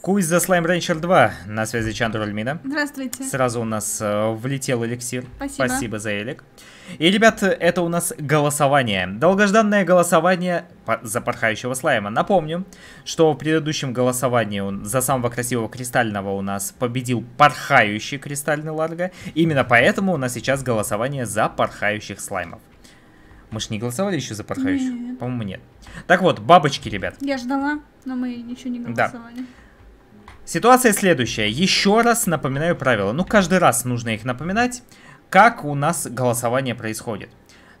Кусь за Слайм Рейнджер 2, на связи Чандру Альмина. Здравствуйте. Сразу у нас э, влетел эликсир. Спасибо. Спасибо за элик. И, ребят, это у нас голосование. Долгожданное голосование за порхающего слайма. Напомню, что в предыдущем голосовании за самого красивого кристального у нас победил порхающий кристальный ларго. Именно поэтому у нас сейчас голосование за порхающих слаймов. Мы ж не голосовали еще за порхающих? По-моему, нет. Так вот, бабочки, ребят. Я ждала, но мы ничего не голосовали. Да. Ситуация следующая. Еще раз напоминаю правила. Ну, каждый раз нужно их напоминать, как у нас голосование происходит.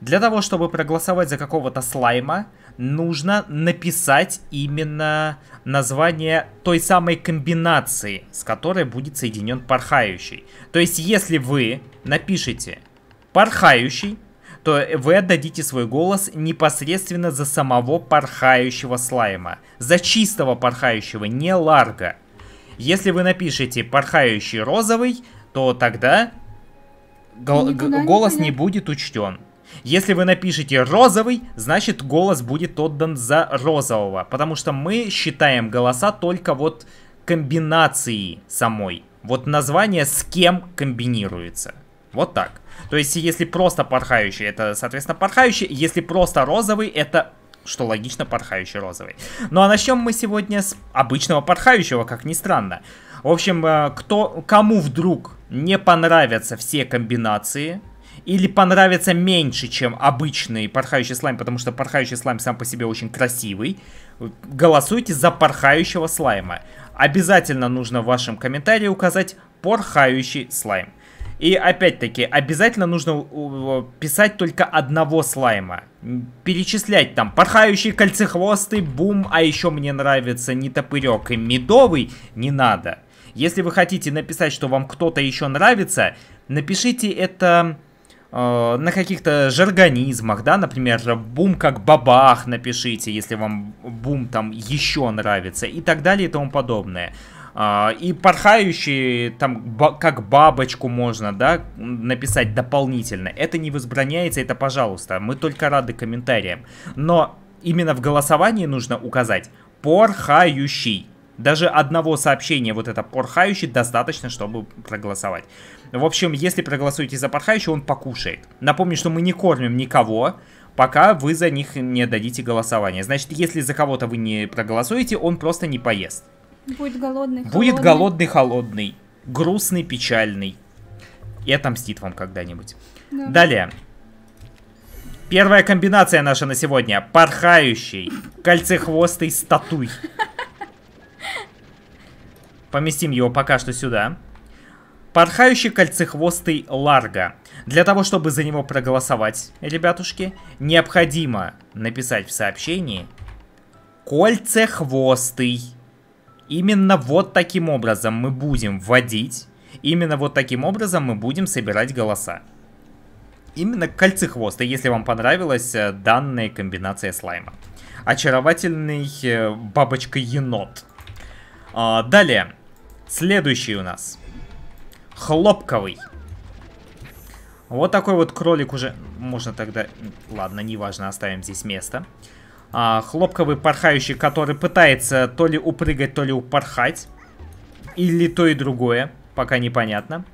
Для того, чтобы проголосовать за какого-то слайма, нужно написать именно название той самой комбинации, с которой будет соединен порхающий. То есть, если вы напишете «порхающий», то вы отдадите свой голос непосредственно за самого порхающего слайма. За чистого порхающего, не ларга. Если вы напишете «порхающий розовый», то тогда гол голос не, не будет учтен. Если вы напишете «розовый», значит голос будет отдан за розового, потому что мы считаем голоса только вот комбинации самой. Вот название с кем комбинируется. Вот так. То есть, если просто порхающий, это, соответственно, порхающий. Если просто розовый, это что логично, порхающий розовый. Ну а начнем мы сегодня с обычного порхающего, как ни странно. В общем, э, кто, кому вдруг не понравятся все комбинации, или понравится меньше, чем обычный порхающий слайм, потому что порхающий слайм сам по себе очень красивый, голосуйте за порхающего слайма. Обязательно нужно в вашем комментарии указать порхающий слайм. И опять-таки, обязательно нужно писать только одного слайма. Перечислять там порхающие кольцехвосты, бум, а еще мне нравится не топырек и медовый, не надо. Если вы хотите написать, что вам кто-то еще нравится, напишите это э, на каких-то жаргонизмах, да, например, бум как бабах напишите, если вам бум там еще нравится и так далее и тому подобное. А, и порхающие, там, как бабочку можно, да, написать дополнительно. Это не возбраняется, это пожалуйста. Мы только рады комментариям. Но именно в голосовании нужно указать «порхающий». Даже одного сообщения вот это порхающий достаточно, чтобы проголосовать. В общем, если проголосуете за порхающий, он покушает. Напомню, что мы не кормим никого, пока вы за них не дадите голосование. Значит, если за кого-то вы не проголосуете, он просто не поест. Будет голодный, холодный. Будет голодный, холодный. Грустный, печальный. И отомстит вам когда-нибудь. Да. Далее. Первая комбинация наша на сегодня. Порхающий, кольцехвостый статуй. Поместим его пока что сюда. Порхающий кольцехвостый Ларго. Для того, чтобы за него проголосовать, ребятушки, необходимо написать в сообщении «Кольцехвостый». Именно вот таким образом мы будем вводить, именно вот таким образом мы будем собирать голоса. Именно кольцехвосты, если вам понравилась э, данная комбинация слайма. Очаровательный э, бабочка-енот. А, далее, следующий у нас. Хлопковый. Вот такой вот кролик уже... Можно тогда... Ладно, неважно, оставим здесь место. Место а, хлопковый порхающий, который пытается то ли упрыгать, то ли упорхать. Или то и другое, пока непонятно.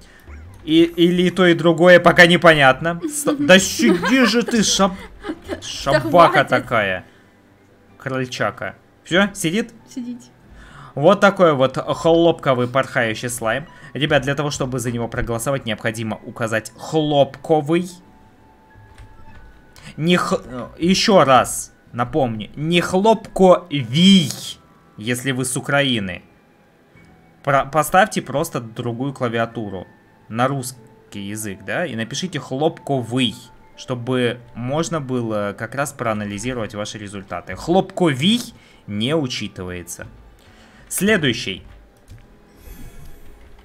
И, или то, и другое, пока непонятно. да сиди же ты, шабака такая. Крольчака. Все, сидит? Сидит. Вот такой вот хлопковый порхающий слайм. Ребят, для того, чтобы за него проголосовать, необходимо указать хлопковый. Не х... Э, еще раз. Напомню, не хлопко вий, если вы с Украины. Про поставьте просто другую клавиатуру на русский язык, да, и напишите хлопковый, чтобы можно было как раз проанализировать ваши результаты. Хлопковий не учитывается. Следующий.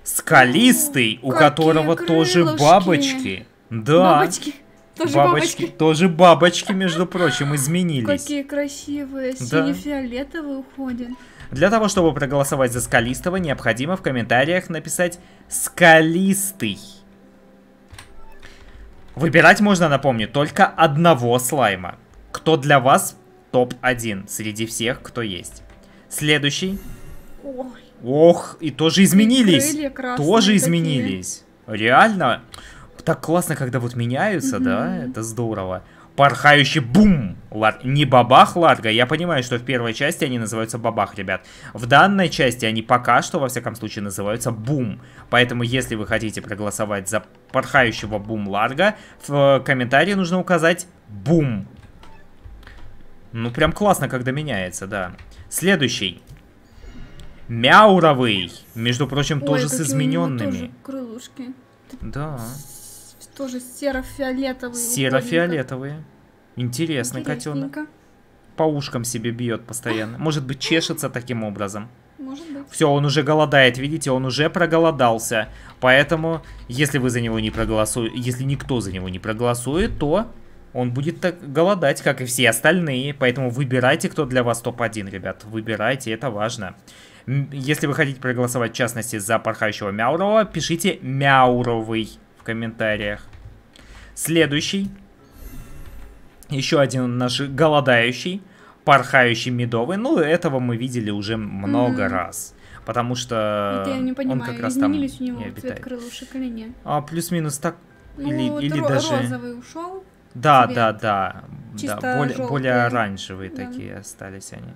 Скалистый, у которого крылышки. тоже бабочки. Да. Бабочки. Тоже бабочки. бабочки. Тоже бабочки, между прочим, изменились. Какие красивые, сине-фиолетовые уходят. Для того, чтобы проголосовать за Скалистого, необходимо в комментариях написать «Скалистый». Выбирать можно, напомню, только одного слайма. Кто для вас топ-1 среди всех, кто есть. Следующий. Ой. Ох, и тоже изменились. И тоже изменились. Такие. Реально так классно, когда вот меняются, mm-hmm. да, это здорово. Порхающий бум! Лад... Не бабах Латга, я понимаю, что в первой части они называются бабах, ребят. В данной части они пока что, во всяком случае, называются бум. Поэтому, если вы хотите проголосовать за порхающего бум ларга, в комментарии нужно указать бум. Ну, прям классно, когда меняется, да. Следующий. Мяуровый. Между прочим, Ой, тоже с измененными. Тоже крылышки. Да. Тоже серо-фиолетовые. Серо-фиолетовые. Интересный котенок. По ушкам себе бьет постоянно. Может быть, чешется таким образом. Может быть. Все, он уже голодает, видите, он уже проголодался. Поэтому, если вы за него не проголосуете, если никто за него не проголосует, то он будет так голодать, как и все остальные. Поэтому выбирайте, кто для вас топ-1, ребят. Выбирайте, это важно. Если вы хотите проголосовать, в частности, за порхающего Мяурова, пишите «Мяуровый» комментариях. Следующий. Еще один наш голодающий, порхающий медовый. Ну, этого мы видели уже много mm. раз. Потому что Это я не понимаю, он как раз там у него цвет крылышек или нет? А, плюс-минус так. Ну или, вот или ро- даже... розовый ушел. Да, цвет. да, да. Чисто да более, более оранжевые да. такие остались они.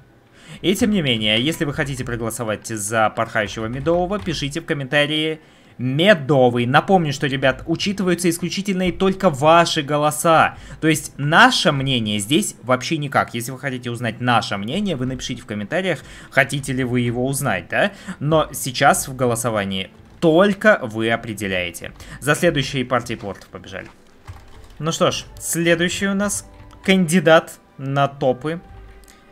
И тем не менее, если вы хотите проголосовать за порхающего медового, пишите в комментарии медовый. Напомню, что, ребят, учитываются исключительно и только ваши голоса. То есть наше мнение здесь вообще никак. Если вы хотите узнать наше мнение, вы напишите в комментариях, хотите ли вы его узнать, да? Но сейчас в голосовании только вы определяете. За следующие партии портов побежали. Ну что ж, следующий у нас кандидат на топы.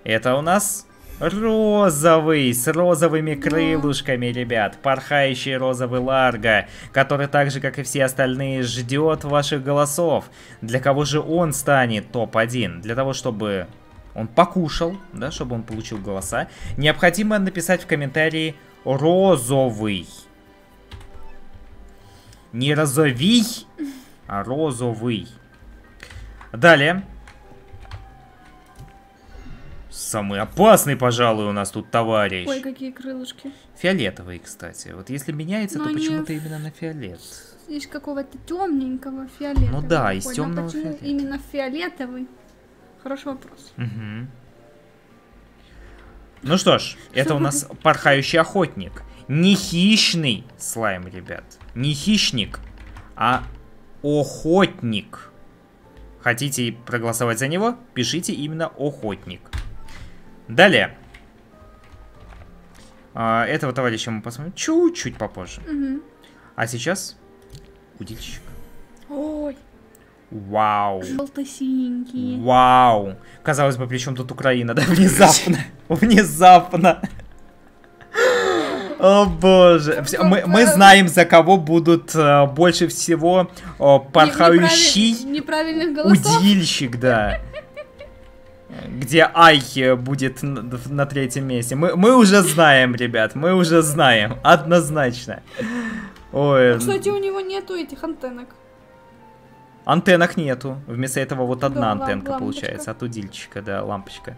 Это у нас розовый, с розовыми крылышками, ребят, порхающий розовый Ларго, который так же, как и все остальные, ждет ваших голосов. Для кого же он станет топ-1? Для того, чтобы он покушал, да, чтобы он получил голоса, необходимо написать в комментарии «розовый». Не розовий, а розовый. Далее. Самый опасный, пожалуй, у нас тут товарищ. Ой, какие крылышки. Фиолетовые, кстати. Вот если меняется, Но ну, то почему-то именно на фиолет. Из какого-то темненького фиолетового. Ну да, из темного почему фиолета. именно фиолетовый? Хороший вопрос. Угу. Ну что ж, это у нас порхающий охотник. Не хищный слайм, ребят. Не хищник, а охотник. Хотите проголосовать за него? Пишите именно охотник. Далее. А, этого товарища мы посмотрим чуть-чуть попозже. Угу. А сейчас удильщик. Ой. Вау. Желто-синенькие. Вау. Казалось бы, причем тут Украина, да? Внезапно. Внезапно. О боже. Мы, мы знаем, за кого будут э, больше всего э, порхающий неправиль... удильщик, да где Ай будет на третьем месте. Мы, мы уже знаем, ребят, мы уже знаем, однозначно. Ой. А, кстати, у него нету этих антеннок. Антеннок нету. Вместо этого вот одна да, антенка лампочка. получается от удильщика, да, лампочка.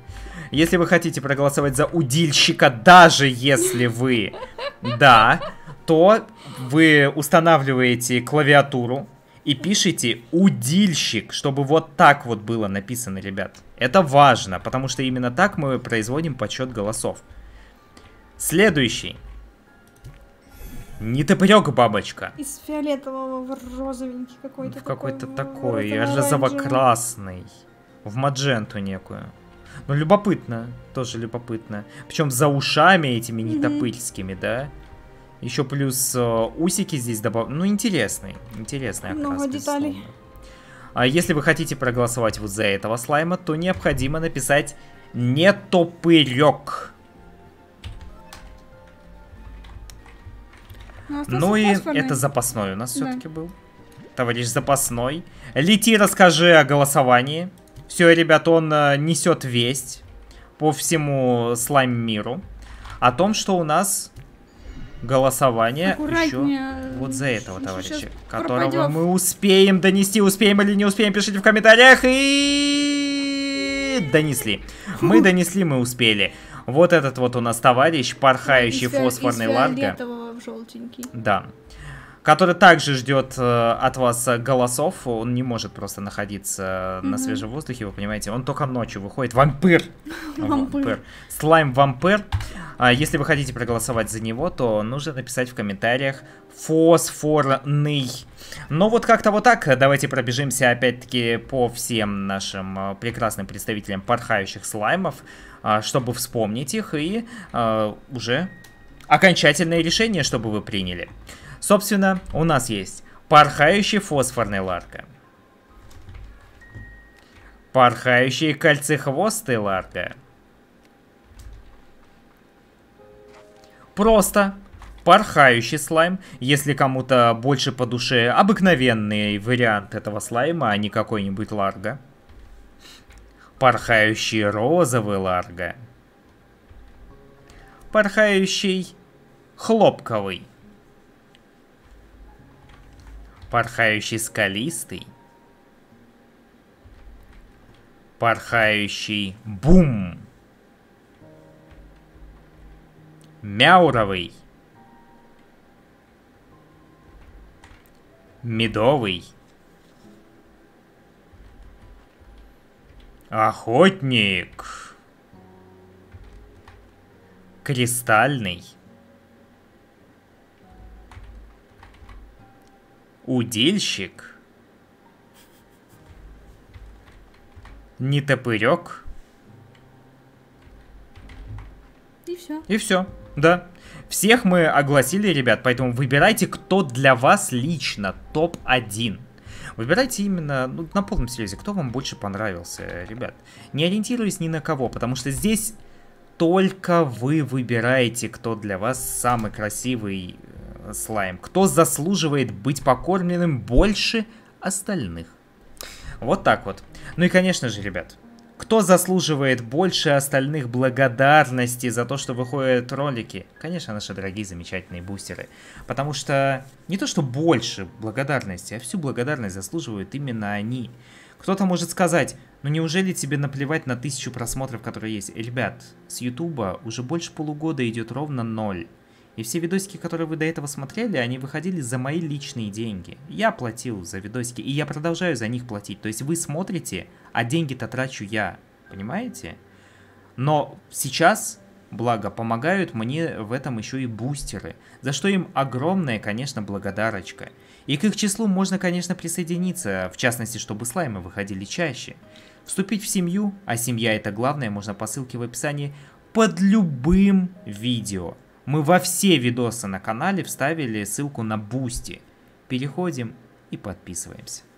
Если вы хотите проголосовать за удильщика, даже если вы, да, то вы устанавливаете клавиатуру и пишите удильщик, чтобы вот так вот было написано, ребят. Это важно, потому что именно так мы производим подсчет голосов. Следующий. Не бабочка. Из фиолетового в розовенький какой-то. В какой-то такой, такой розово-красный. В мадженту некую. Ну, любопытно, тоже любопытно. Причем за ушами этими нетопыльскими, да? Еще плюс э, усики здесь добавлены. Ну, интересный, интересный окрас, Много безусловно. А если вы хотите проголосовать вот за этого слайма, то необходимо написать «не топырек». Ну, и запасной. это запасной у нас да. все-таки был. Товарищ запасной. Лети, расскажи о голосовании. Все, ребят, он э, несет весть по всему слайм-миру о том, что у нас голосование еще вот за этого товарища, которого мы успеем донести, успеем или не успеем, пишите в комментариях и донесли. Мы донесли, мы успели. Вот этот вот у нас товарищ, порхающий фосфорный из ладга. Да. Который также ждет э, от вас э, голосов. Он не может просто находиться mm -hmm. на свежем воздухе, вы понимаете. Он только ночью выходит. Вампир. Вампир. Слайм-вампир. А если вы хотите проголосовать за него, то нужно написать в комментариях фосфорный. Но ну вот как-то вот так. Давайте пробежимся опять-таки по всем нашим э, прекрасным представителям порхающих слаймов, а, чтобы вспомнить их и э, уже окончательное решение, чтобы вы приняли. Собственно, у нас есть порхающий фосфорный ларка. Порхающие кольцехвостые ларка. Просто порхающий слайм, если кому-то больше по душе обыкновенный вариант этого слайма, а не какой-нибудь ларго. Порхающий розовый ларго. Порхающий хлопковый. Порхающий скалистый. Порхающий бум. Мяуровый. Медовый. Охотник. Кристальный. Удильщик. Нетопырек. И все. И все. Да. Всех мы огласили, ребят, поэтому выбирайте, кто для вас лично топ-1. Выбирайте именно, ну, на полном серьезе, кто вам больше понравился, ребят. Не ориентируясь ни на кого, потому что здесь только вы выбираете, кто для вас самый красивый э, слайм. Кто заслуживает быть покормленным больше остальных. Вот так вот. Ну и, конечно же, ребят, кто заслуживает больше остальных благодарности за то, что выходят ролики? Конечно, наши дорогие замечательные бустеры. Потому что не то, что больше благодарности, а всю благодарность заслуживают именно они. Кто-то может сказать, ну неужели тебе наплевать на тысячу просмотров, которые есть? Ребят, с ютуба уже больше полугода идет ровно ноль. И все видосики, которые вы до этого смотрели, они выходили за мои личные деньги. Я платил за видосики, и я продолжаю за них платить. То есть вы смотрите, а деньги-то трачу я. Понимаете? Но сейчас, благо, помогают мне в этом еще и бустеры. За что им огромная, конечно, благодарочка. И к их числу можно, конечно, присоединиться, в частности, чтобы слаймы выходили чаще. Вступить в семью, а семья это главное, можно по ссылке в описании, под любым видео. Мы во все видосы на канале вставили ссылку на Бусти. Переходим и подписываемся.